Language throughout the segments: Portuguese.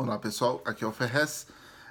Olá pessoal, aqui é o Ferrez.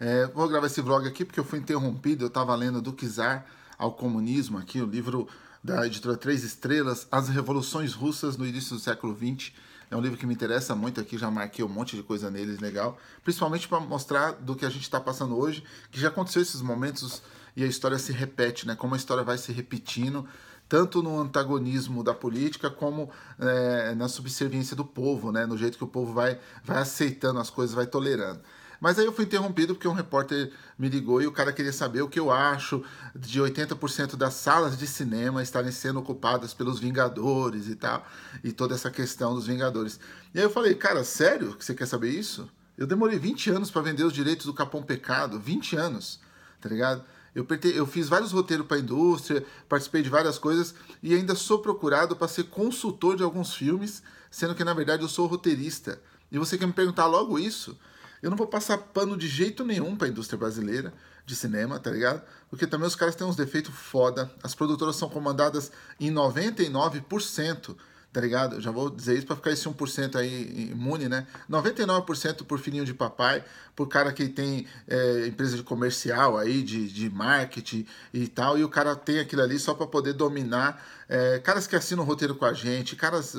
É, vou gravar esse vlog aqui porque eu fui interrompido. Eu estava lendo do Kizar ao Comunismo, aqui o livro da editora Três Estrelas, As Revoluções Russas no Início do Século XX. É um livro que me interessa muito aqui, já marquei um monte de coisa neles legal, principalmente para mostrar do que a gente está passando hoje, que já aconteceu esses momentos e a história se repete, né? Como a história vai se repetindo tanto no antagonismo da política como é, na subserviência do povo, né? no jeito que o povo vai, vai aceitando as coisas, vai tolerando. Mas aí eu fui interrompido porque um repórter me ligou e o cara queria saber o que eu acho de 80% das salas de cinema estarem sendo ocupadas pelos Vingadores e tal, e toda essa questão dos Vingadores. E aí eu falei, cara, sério que você quer saber isso? Eu demorei 20 anos para vender os direitos do Capão Pecado, 20 anos, tá ligado? Eu, eu fiz vários roteiros para a indústria, participei de várias coisas e ainda sou procurado para ser consultor de alguns filmes, sendo que na verdade eu sou roteirista. E você quer me perguntar logo isso? Eu não vou passar pano de jeito nenhum para a indústria brasileira de cinema, tá ligado? Porque também os caras têm uns defeitos foda. As produtoras são comandadas em 99% tá ligado? já vou dizer isso para ficar esse 1% aí imune, né? 99% por filhinho de papai, por cara que tem é, empresa de comercial aí, de, de marketing e tal, e o cara tem aquilo ali só para poder dominar é, caras que assinam o roteiro com a gente, caras é,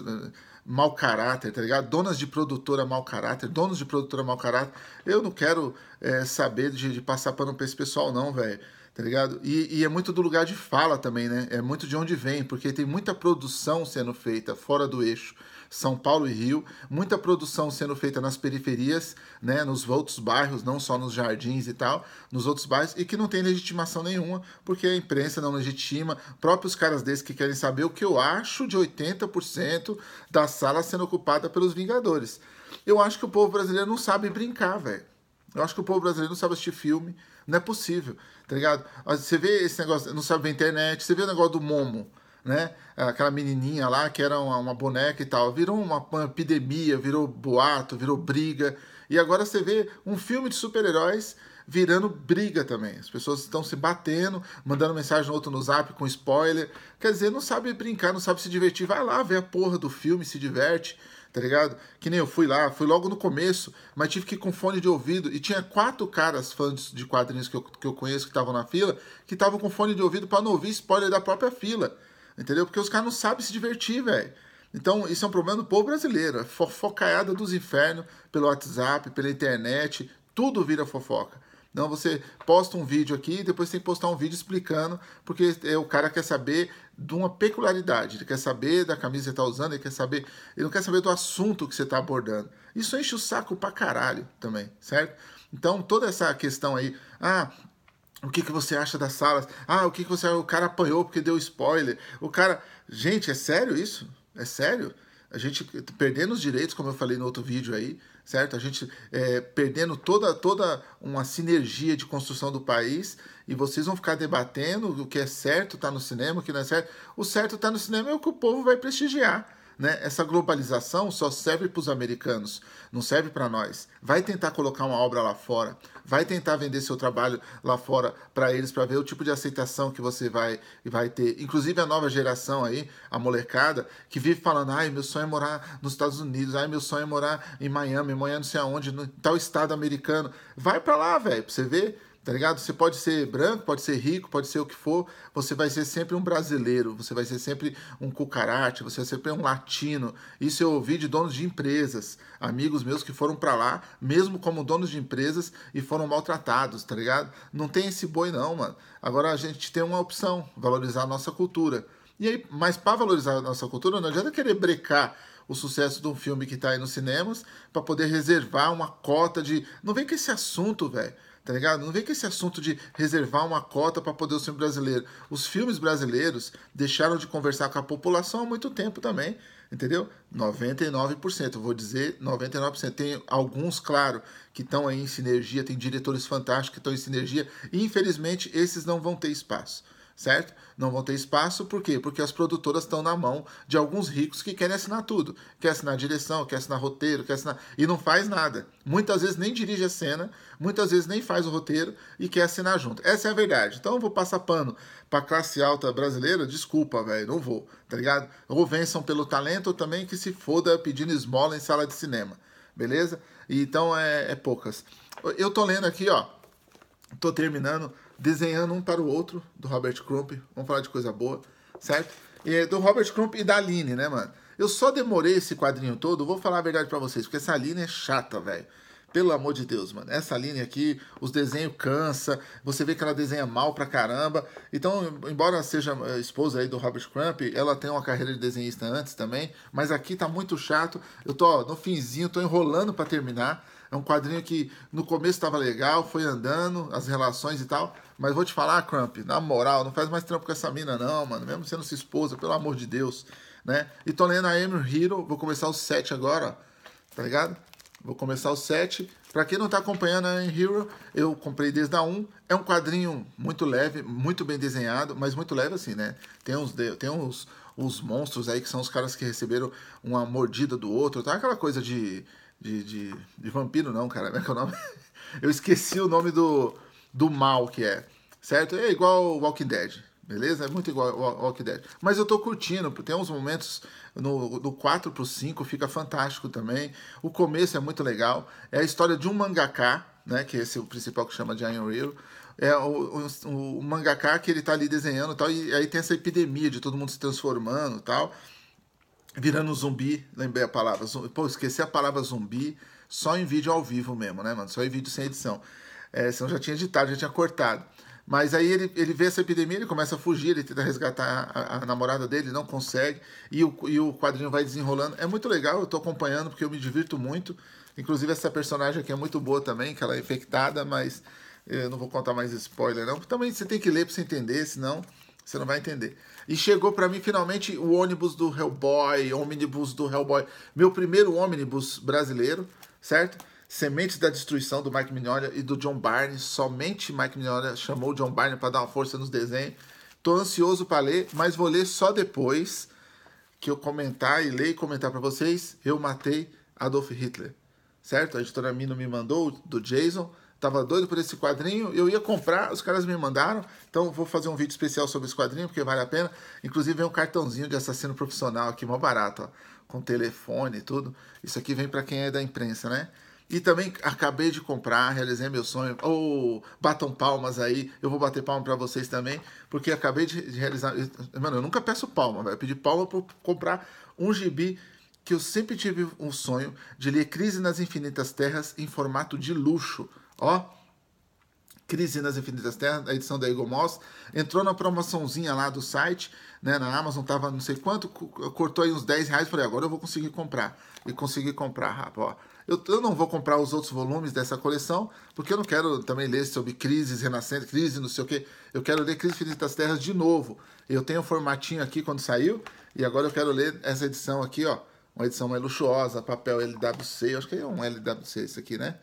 mau caráter, tá ligado? Donas de produtora mau caráter, donos de produtora mau caráter. Eu não quero é, saber de, de passar pano pra esse pessoal, não, velho tá ligado? E, e, é muito do lugar de fala também, né? É muito de onde vem, porque tem muita produção sendo feita fora do eixo. São Paulo e Rio, muita produção sendo feita nas periferias, né, nos outros bairros, não só nos jardins e tal, nos outros bairros, e que não tem legitimação nenhuma, porque a imprensa não legitima, próprios caras desses que querem saber o que eu acho de 80% da sala sendo ocupada pelos Vingadores. Eu acho que o povo brasileiro não sabe brincar, velho. Eu acho que o povo brasileiro não sabe assistir filme. Não é possível, tá ligado? Você vê esse negócio, não sabe ver internet, você vê o negócio do Momo, né? Aquela menininha lá que era uma, uma boneca e tal. Virou uma, uma, epidemia, virou boato, virou briga. E agora você vê um filme de super-heróis virando briga também. As pessoas estão se batendo, mandando mensagem no outro no zap com spoiler. Quer dizer, não sabe brincar, não sabe se divertir. Vai lá, vê a porra do filme, se diverte tá ligado? Que nem eu fui lá, fui logo no começo, mas tive que ir com fone de ouvido. E tinha quatro caras fãs de quadrinhos que eu, que eu conheço que estavam na fila, que estavam com fone de ouvido para não ouvir spoiler da própria fila. Entendeu? Porque os caras não sabem se divertir, velho. Então, isso é um problema do povo brasileiro. É fofocaiada dos infernos pelo WhatsApp, pela internet, tudo vira fofoca. Então você posta um vídeo aqui e depois tem que postar um vídeo explicando, porque é, o cara quer saber de uma peculiaridade, ele quer saber da camisa que você está usando, ele quer saber, ele não quer saber do assunto que você está abordando. Isso enche o saco pra caralho também, certo? Então toda essa questão aí, ah, o que, que você acha das salas? Ah, o que, que você O cara apanhou porque deu spoiler. O cara. Gente, é sério isso? É sério? a gente perdendo os direitos, como eu falei no outro vídeo aí, certo? A gente é, perdendo toda, toda uma sinergia de construção do país e vocês vão ficar debatendo o que é certo está no cinema, o que não é certo. O certo está no cinema é o que o povo vai prestigiar né? Essa globalização só serve para os americanos, não serve para nós. Vai tentar colocar uma obra lá fora, vai tentar vender seu trabalho lá fora para eles, para ver o tipo de aceitação que você vai, vai ter. Inclusive a nova geração aí, a molecada, que vive falando: ai, meu sonho é morar nos Estados Unidos, ai, meu sonho é morar em Miami, Miami não sei aonde, no tal estado americano. Vai para lá, velho, para você ver tá ligado? Você pode ser branco, pode ser rico, pode ser o que for, você vai ser sempre um brasileiro, você vai ser sempre um cucarate, você vai ser sempre um latino. Isso eu ouvi de donos de empresas, amigos meus que foram para lá, mesmo como donos de empresas, e foram maltratados, tá ligado? Não tem esse boi não, mano. Agora a gente tem uma opção, valorizar a nossa cultura. E aí, mas para valorizar a nossa cultura, não adianta querer brecar o sucesso de um filme que está aí nos cinemas para poder reservar uma cota de. Não vem com esse assunto, velho tá ligado? Não vem com esse assunto de reservar uma cota para poder o filme brasileiro. Os filmes brasileiros deixaram de conversar com a população há muito tempo também, entendeu? 99%, vou dizer 99%. Tem alguns, claro, que estão aí em sinergia, tem diretores fantásticos que estão em sinergia, e infelizmente esses não vão ter espaço certo? Não vão ter espaço, por quê? Porque as produtoras estão na mão de alguns ricos que querem assinar tudo. Quer assinar direção, quer assinar roteiro, quer assinar. E não faz nada. Muitas vezes nem dirige a cena, muitas vezes nem faz o roteiro e quer assinar junto. Essa é a verdade. Então eu vou passar pano pra classe alta brasileira, desculpa, velho, não vou, tá ligado? Ou vençam pelo talento também que se foda pedindo esmola em sala de cinema, beleza? então é, é poucas. Eu tô lendo aqui, ó. Tô terminando desenhando um para o outro, do Robert Crump. Vamos falar de coisa boa, certo? E do Robert Crump e da Aline, né, mano? Eu só demorei esse quadrinho todo, vou falar a verdade para vocês, porque essa Aline é chata, velho. Pelo amor de Deus, mano. Essa linha aqui, os desenhos cansa. Você vê que ela desenha mal pra caramba. Então, embora seja eh, esposa aí do Robert Crump, ela tem uma carreira de desenhista antes também. Mas aqui tá muito chato. Eu tô ó, no finzinho, tô enrolando para terminar. É um quadrinho que no começo estava legal, foi andando, as relações e tal. Mas vou te falar, Crump, na moral, não faz mais trampo com essa mina, não, mano. Mesmo sendo sua esposa, pelo amor de Deus. Né? E tô lendo a Emily Hero, vou começar o 7 agora, tá ligado? Vou começar o 7. Para quem não tá acompanhando a Emily Hero, eu comprei desde a 1. É um quadrinho muito leve, muito bem desenhado, mas muito leve assim, né? Tem uns tem uns os monstros aí que são os caras que receberam uma mordida do outro, tá? Aquela coisa de de, de, de vampiro, não, cara. Como é que é o nome? Eu esqueci o nome do, do mal que é, certo? É igual o Walking Dead, beleza? É muito igual o Walking Dead. Mas eu tô curtindo, tem uns momentos no, do 4 pro 5 fica fantástico também. O começo é muito legal. É a história de um mangaka, né? Que é esse é o principal que chama de Iron é o, o, o, mangaka que ele tá ali desenhando e tal, e aí tem essa epidemia de todo mundo se transformando e tal virando zumbi, lembrei a palavra. Zumbi. Pô, esqueci a palavra zumbi só em vídeo ao vivo mesmo, né, mano? Só em vídeo sem edição. É, senão já tinha editado, já tinha cortado. Mas aí ele, ele vê essa epidemia, ele começa a fugir, ele tenta resgatar a, a namorada dele, não consegue, e o, e o quadrinho vai desenrolando. É muito legal, eu tô acompanhando porque eu me divirto muito. Inclusive, essa personagem aqui é muito boa também, que ela é infectada, mas eu eh, não vou contar mais spoiler, não. Também você tem que ler pra você entender, senão você não vai entender. E chegou para mim finalmente o ônibus do Hellboy, ônibus do Hellboy. Meu primeiro ônibus brasileiro, certo? Sementes da Destruição do Mike Mignola e do John Barney. Somente Mike Mignola chamou o John Barney para dar uma força nos desenhos. Tô ansioso para ler, mas vou ler só depois que eu comentar e ler e comentar para vocês. Eu matei Adolf Hitler, certo? A editora Mino me mandou do Jason Tava doido por esse quadrinho, eu ia comprar, os caras me mandaram, então vou fazer um vídeo especial sobre esse quadrinho, porque vale a pena. Inclusive vem um cartãozinho de assassino profissional aqui, mó barato, ó, com telefone e tudo. Isso aqui vem para quem é da imprensa, né? E também acabei de comprar, realizei meu sonho. Ou oh, batam palmas aí, eu vou bater palma para vocês também, porque acabei de, realizar. Mano, eu nunca peço palma, vai pedir palma por comprar um gibi que eu sempre tive um sonho de ler Crise nas Infinitas Terras em formato de luxo. Ó, Crise nas Infinitas Terras, a edição da Eagle Moss. Entrou na promoçãozinha lá do site, né? Na Amazon tava não sei quanto, cortou aí uns 10 reais. Falei, agora eu vou conseguir comprar. E consegui comprar, rapaz. Ó. Eu, eu não vou comprar os outros volumes dessa coleção, porque eu não quero também ler sobre crises renascentes, crise não sei o que. Eu quero ler Crise Infinitas Terras de novo. Eu tenho o um formatinho aqui quando saiu, e agora eu quero ler essa edição aqui, ó. Uma edição mais luxuosa, papel LWC. acho que é um LWC isso aqui, né?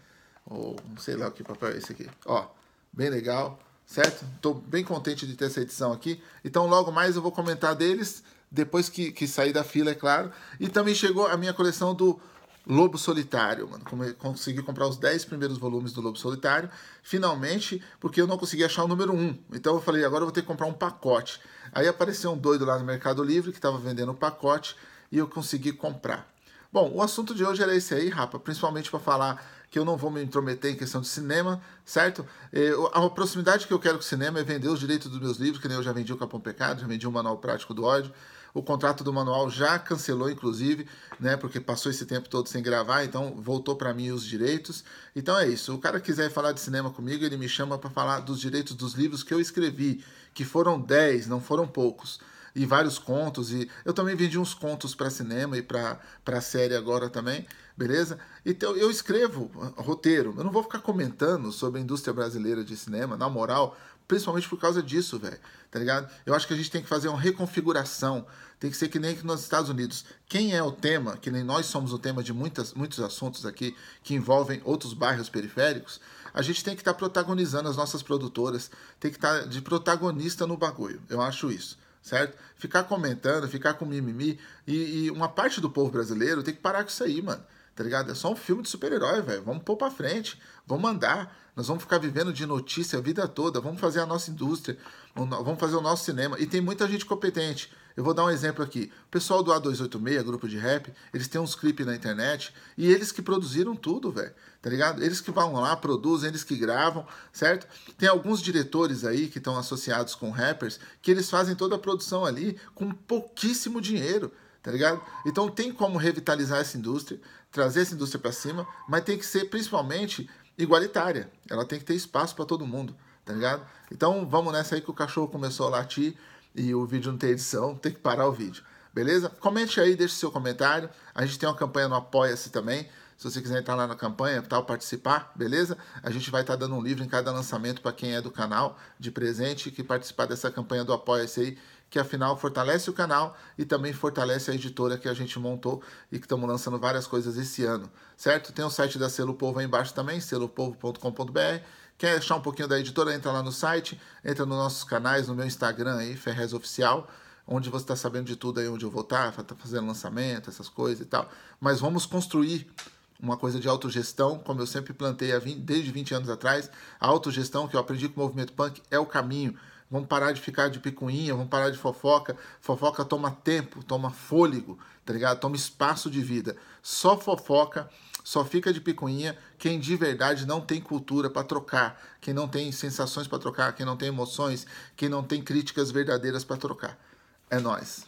ou sei lá que papel é esse aqui. Ó, bem legal, certo? Estou bem contente de ter essa edição aqui. Então logo mais eu vou comentar deles, depois que, que sair da fila, é claro. E também chegou a minha coleção do Lobo Solitário, mano. Consegui comprar os 10 primeiros volumes do Lobo Solitário, finalmente, porque eu não consegui achar o número 1. Então eu falei, agora eu vou ter que comprar um pacote. Aí apareceu um doido lá no Mercado Livre que estava vendendo o um pacote e eu consegui comprar. Bom, o assunto de hoje era esse aí, Rafa, principalmente para falar que eu não vou me intrometer em questão de cinema, certo? Eu, é, a proximidade que eu quero com o cinema é vender os direitos dos meus livros, que nem eu já vendi o Capão Pecado, já vendi o Manual Prático do Ódio. O contrato do manual já cancelou, inclusive, né? Porque passou esse tempo todo sem gravar, então voltou para mim os direitos. Então é isso. O cara quiser falar de cinema comigo, ele me chama para falar dos direitos dos livros que eu escrevi, que foram 10, não foram poucos e vários contos. E eu também vendi uns contos para cinema e para série agora também, beleza? Então eu escrevo roteiro. Eu não vou ficar comentando sobre a indústria brasileira de cinema, na moral, principalmente por causa disso, velho. Tá ligado? Eu acho que a gente tem que fazer uma reconfiguração. Tem que ser que nem nos Estados Unidos. Quem é o tema, que nem nós somos o tema de muitas, muitos assuntos aqui que envolvem outros bairros periféricos, a gente tem que estar tá protagonizando as nossas produtoras, tem que estar tá de protagonista no bagulho. Eu acho isso certo? Ficar comentando, ficar com mimimi. E, e, uma parte do povo brasileiro tem que parar com isso aí, mano. Tá ligado? É só um filme de super-herói, velho. Vamos pôr pra frente. Vamos andar. Nós vamos ficar vivendo de notícia a vida toda. Vamos fazer a nossa indústria. Vamos fazer o nosso cinema. E tem muita gente competente. Eu vou dar um exemplo aqui. O pessoal do A286, grupo de rap, eles têm uns clipes na internet e eles que produziram tudo, velho. Tá ligado? Eles que vão lá, produzem, eles que gravam, certo? Tem alguns diretores aí que estão associados com rappers que eles fazem toda a produção ali com pouquíssimo dinheiro tá ligado? Então tem como revitalizar essa indústria, trazer essa indústria para cima, mas tem que ser principalmente igualitária. Ela tem que ter espaço para todo mundo, tá ligado? Então vamos nessa aí que o cachorro começou a latir e o vídeo não tem edição, tem que parar o vídeo. Beleza? Comente aí, deixe seu comentário. A gente tem uma campanha no Apoia-se também. Se você quiser entrar lá na campanha, tal, participar, beleza? A gente vai estar tá dando um livro em cada lançamento para quem é do canal de presente que participar dessa campanha do Apoia-se aí, que afinal fortalece o canal e também fortalece a editora que a gente montou e que estamos lançando várias coisas esse ano, certo? Tem o site da Selo Povo aí embaixo também, selopovo.com.br. Quer achar um pouquinho da editora? Entra lá no site, entra nos nossos canais, no meu Instagram aí, Ferrez Oficial, onde você está sabendo de tudo aí, onde eu vou estar, tá, tá fazendo lançamento, essas coisas e tal. Mas vamos construir uma coisa de autogestão, como eu sempre plantei 20, desde 20 anos atrás. A autogestão que eu aprendi com o movimento punk é o caminho. Vamos parar de ficar de picuinha, vamos parar de fofoca. Fofoca toma tempo, toma fôlego, tá ligado? Toma espaço de vida. Só fofoca, só fica de picuinha quem de verdade não tem cultura para trocar, quem não tem sensações para trocar, quem não tem emoções, quem não tem críticas verdadeiras para trocar. É nós.